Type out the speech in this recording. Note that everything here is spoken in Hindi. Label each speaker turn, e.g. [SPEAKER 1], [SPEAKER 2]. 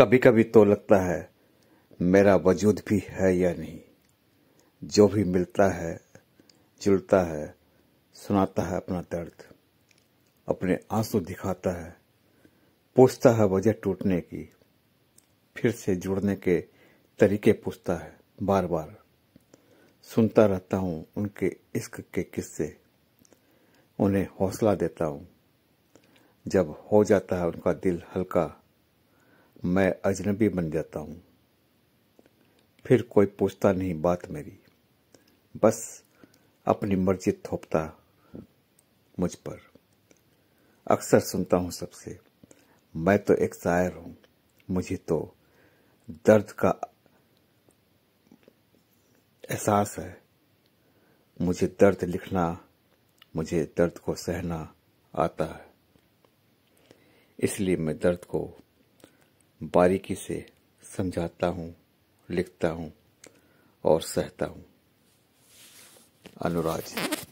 [SPEAKER 1] कभी कभी तो लगता है मेरा वजूद भी है या नहीं जो भी मिलता है जुलता है सुनाता है अपना दर्द अपने आंसू दिखाता है पूछता है वजह टूटने की फिर से जुड़ने के तरीके पूछता है बार बार सुनता रहता हूँ उनके इश्क के किस्से उन्हें हौसला देता हूँ जब हो जाता है उनका दिल हल्का मैं अजनबी बन जाता हूँ फिर कोई पूछता नहीं बात मेरी बस अपनी मर्जी थोपता मुझ पर अक्सर सुनता हूँ सबसे मैं तो एक शायर हूँ मुझे तो दर्द का एहसास है मुझे दर्द लिखना मुझे दर्द को सहना आता है इसलिए मैं दर्द को बारीकी से समझाता हूँ लिखता हूँ और सहता हूँ अनुराग